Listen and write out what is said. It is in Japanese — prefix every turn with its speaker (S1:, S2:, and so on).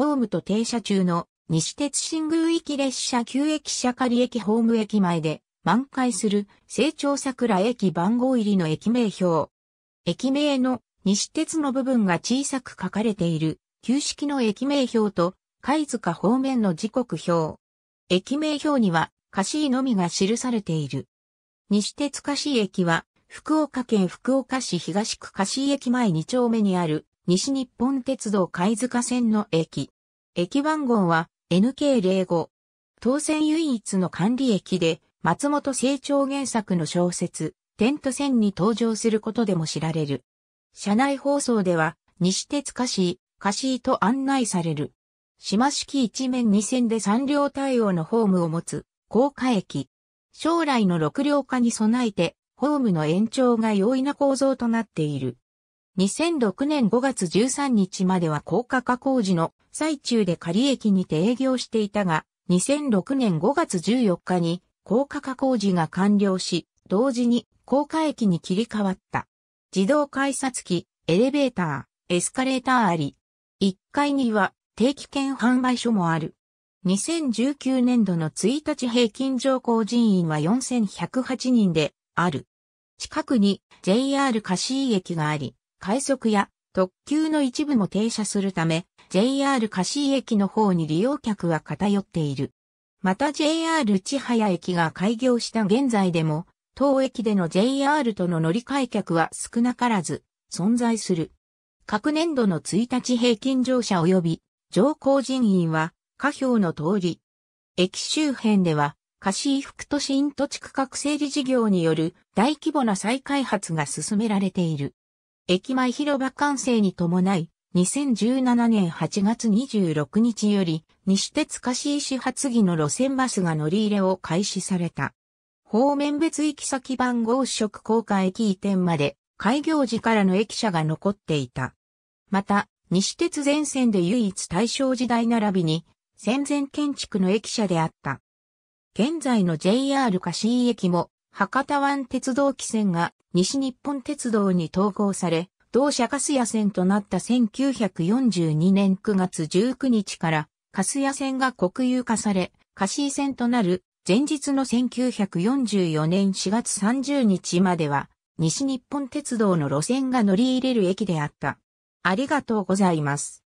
S1: ホームと停車中の西鉄新宮駅列車旧駅舎仮駅ホーム駅前で満開する成長桜駅番号入りの駅名表。駅名の西鉄の部分が小さく書かれている旧式の駅名表と貝塚方面の時刻表。駅名表には菓子のみが記されている。西鉄菓子駅は福岡県福岡市東区菓子駅前2丁目にある西日本鉄道貝塚線の駅。駅番号は NK05。当選唯一の管理駅で、松本清張原作の小説、テント線に登場することでも知られる。車内放送では、西鉄菓子、菓子と案内される。島式一面二線で三両対応のホームを持つ、高架駅。将来の六両化に備えて、ホームの延長が容易な構造となっている。2006年5月13日までは高架化工事の最中で仮駅にて営業していたが、2006年5月14日に高架化工事が完了し、同時に高架駅に切り替わった。自動改札機、エレベーター、エスカレーターあり、1階には定期券販売所もある。2019年度の1日平均乗降人員は4108人である。近くに JR 柏井駅があり、快速や特急の一部も停車するため、JR 香椎駅の方に利用客は偏っている。また JR 千早駅が開業した現在でも、当駅での JR との乗り換え客は少なからず存在する。各年度の1日平均乗車及び乗降人員は下表の通り。駅周辺では、貸副都心土地区画整理事業による大規模な再開発が進められている。駅前広場完成に伴い、2017年8月26日より、西鉄貸石発議の路線バスが乗り入れを開始された。方面別行き先番号食高架駅移転まで、開業時からの駅舎が残っていた。また、西鉄全線で唯一大正時代並びに、戦前建築の駅舎であった。現在の JR 貸駅も、博多湾鉄道汽船が西日本鉄道に統合され、同社粕谷線となった1942年9月19日から、粕谷線が国有化され、貸井線となる前日の1944年4月30日までは、西日本鉄道の路線が乗り入れる駅であった。ありがとうございます。